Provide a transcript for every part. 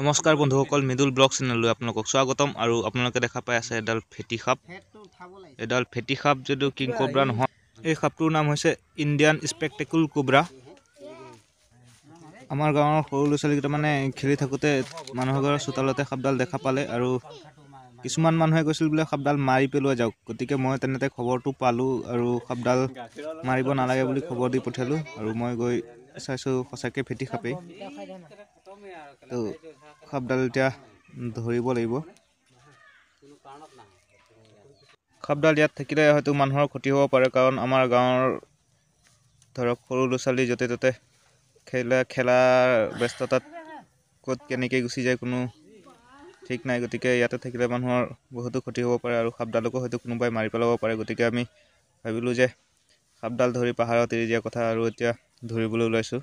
নমস্কাৰ বন্ধুসকল মৃদুল ব্লগ চেনেললৈ আপোনালোকক স্বাগতম আৰু আপোনালোকে দেখা পাই আছে এডাল ফেটি সাপ এডাল ফেটি সাপ যদিও কিং কোব্ৰা নহয় এই সাপটোৰ নাম হৈছে ইণ্ডিয়ান স্পেক্টেকুল কোব্ৰা আমাৰ গাঁৱৰ সৰু ল'ৰা ছোৱালীকেইটামানে খেলি থাকোঁতে মানুহৰ ঘৰৰ চোতালতে সাপডাল দেখা পালে আৰু কিছুমান মানুহে কৈছিল বোলে সাপডাল মাৰি পেলোৱা যাওক গতিকে মই তেনেতে খবৰটো পালোঁ আৰু সাপডাল মাৰিব নালাগে বুলি খবৰ দি পঠিয়ালোঁ আৰু মই গৈ চাইছোঁ সঁচাকৈ ফেটি সাপেই তো এতিয়া ধৰিব লাগিব খাপডাল ইয়াত থাকিলে হয়তো মানুহৰ ক্ষতি হ'ব পাৰে কাৰণ আমাৰ গাঁৱৰ ধৰক সৰু ল'ৰা ছোৱালী য'তে ত'তে খেলা খেলাৰ ব্যস্ততাত ক'ত কেনেকৈ গুচি যায় কোনো ঠিক নাই গতিকে ইয়াতে থাকিলে মানুহৰ বহুতো ক্ষতি হ'ব পাৰে আৰু খাপডালকো হয়তো কোনোবাই মাৰি পেলাব পাৰে গতিকে আমি ভাবিলোঁ যে খাপডাল ধৰি পাহাৰত এৰি দিয়াৰ কথা আৰু এতিয়া ধৰিবলৈ ওলাইছোঁ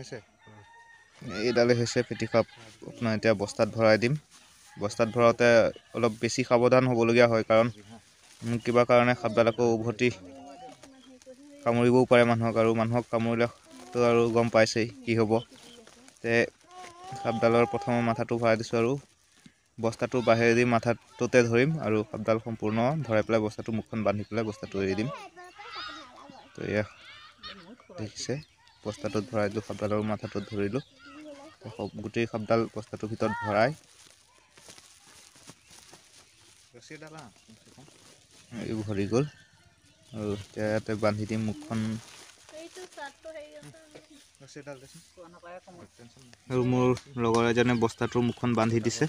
হৈছে এইডালে হৈছে পিঠিখাপ আপোনাৰ এতিয়া বস্তাত ভৰাই দিম বস্তাত ভৰাওঁতে অলপ বেছি সাৱধান হ'বলগীয়া হয় কাৰণ কিবা কাৰণে সাপডাল আকৌ উভতি কামুৰিবও পাৰে মানুহক আৰু মানুহক কামুৰিলেতো আৰু গম পাইছেই কি হ'ব তে সাপডালৰ প্ৰথম মাথাটো ভৰাই দিছোঁ আৰু বস্তাটো বাহিৰেদি মাথাটোতে ধৰিম আৰু সাপডাল সম্পূৰ্ণ ধৰাই পেলাই বস্তাটো মুখখন বান্ধি পেলাই বস্তাটো এৰি দিম তো এয়া দেখিছে বস্তাটোত ভৰাই দিলোঁ শব্দালৰ মাথাটোত ধৰিলোঁ গোটেই শব্দাল বস্তাটোৰ ভিতৰত ভৰাই এই ভৰি গ'ল আৰু এতিয়া ইয়াতে বান্ধি দিম মুখখন আৰু মোৰ লগৰ এজনে বস্তাটোৰ মুখখন বান্ধি দিছে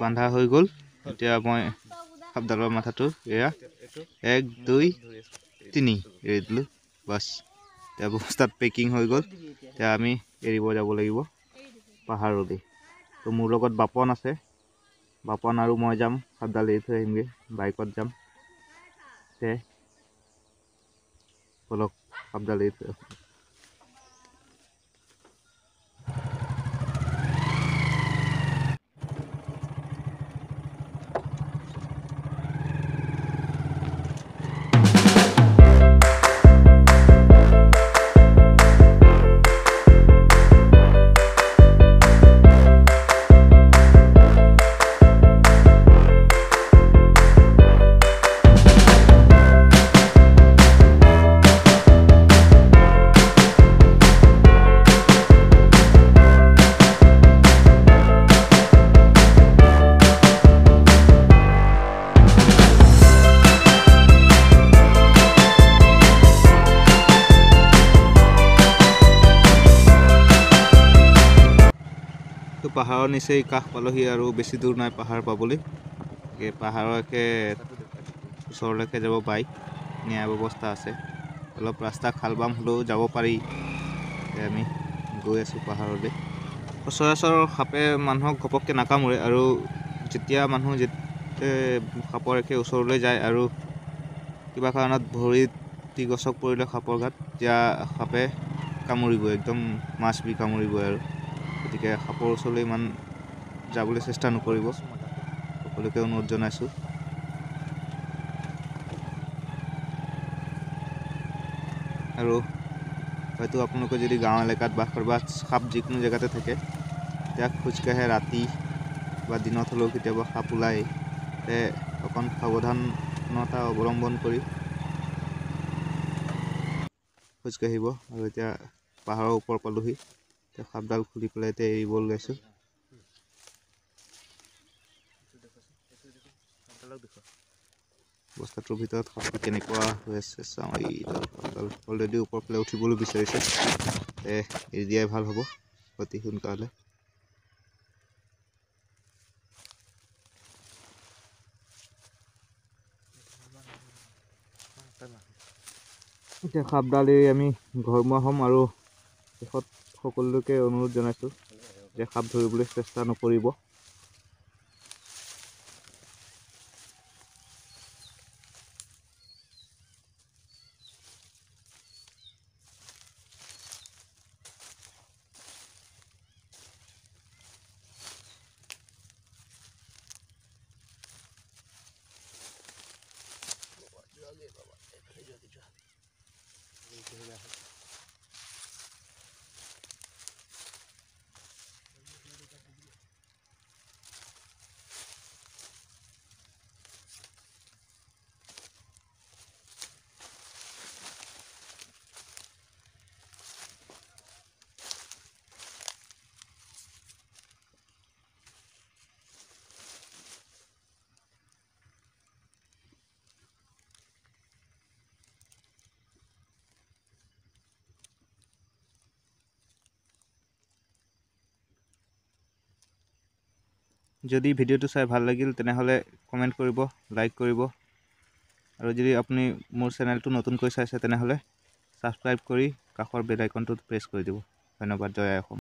বন্ধা হৈ গ'ল এতিয়া মই সাপডালৰ মাথাটো এয়া এক দুই তিনি এৰি দিলোঁ বাছ এতিয়া বস্তাত পেকিং হৈ গ'ল এতিয়া আমি এৰিব যাব লাগিব পাহাৰলৈ তো মোৰ লগত বাপন আছে বাপন আৰু মই যাম সাপডাল এৰি থৈ আহিমগৈ বাইকত যাম তে ব'লক সাপডাল এৰি থৈ পাহাৰৰ নিচেই কাষ পালোহি আৰু বেছি দূৰ নাই পাহাৰ পাবলৈ এই পাহাৰকে ওচৰলৈকে যাব বাইক নিয়াৰ ব্যৱস্থা আছে অলপ ৰাস্তা খাল বাম হ'লেও যাব পাৰি আমি গৈ আছোঁ পাহাৰলৈ সচৰাচৰ সাপে মানুহক ঘপককৈ নাকামোৰে আৰু যেতিয়া মানুহ সাপৰ একে ওচৰলৈ যায় আৰু কিবা কাৰণত ভৰিত গছক পৰিলে সাপৰ গাত তেতিয়া সাপে কামুৰিবই একদম মাছ বি কামুৰিবই আৰু গতিকে সাপৰ ওচৰলৈ ইমান যাবলৈ চেষ্টা নকৰিব সকলোকে অনুৰোধ জনাইছোঁ আৰু হয়তো আপোনালোকে যদি গাঁও এলেকাত বাস কৰে বা সাপ যিকোনো জেগাতে থাকে তেতিয়া খোজকাঢ়ে ৰাতি বা দিনত হ'লেও কেতিয়াবা সাপ ওলাই অকণ সাৱধানতা অৱলম্বন কৰি খোজকাঢ়িব আৰু এতিয়া পাহাৰৰ ওপৰ পালোহি এতিয়া সাপডাল খুলি পেলাই এতিয়া এৰিব লগাইছোঁ বস্তাটোৰ ভিতৰত সাপটো কেনেকুৱা হৈ আছে চাওঁ এইডাল সাপডাল অলৰেডি ওপৰ ফালে উঠিবলৈ বিচাৰিছে এৰি দিয়াই ভাল হ'ব অতি সোনকালে এতিয়া সাপডাল এৰি আমি ঘৰমুৱা হ'ম আৰু শেষত সকলোকে অনুৰোধ জনাইছোঁ যে সাপ ধৰিবলৈ চেষ্টা নকৰিব যদি ভিডিঅ'টো চাই ভাল লাগিল তেনেহ'লে কমেণ্ট কৰিব লাইক কৰিব আৰু যদি আপুনি মোৰ চেনেলটো নতুনকৈ চাইছে তেনেহ'লে ছাবস্ক্ৰাইব কৰি কাষৰ বেল প্ৰেছ কৰি দিব ধন্যবাদ জয় অসম